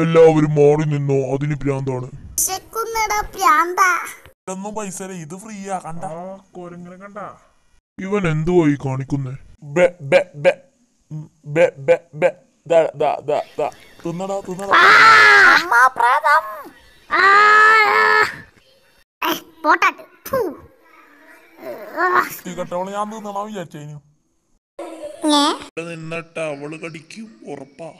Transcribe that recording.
എല്ലാവരും മാറി നിന്നോ അതിന് പ്രാന്താണ് പൈസ ഇത് ഫ്രീയാ കണ്ട കണ്ട ഇവൻ എന്തുവായി കാണിക്കുന്നേ തിന്നടാ ഞാൻ തിന്നണോ അവള് കടിക്കും ഉറപ്പാ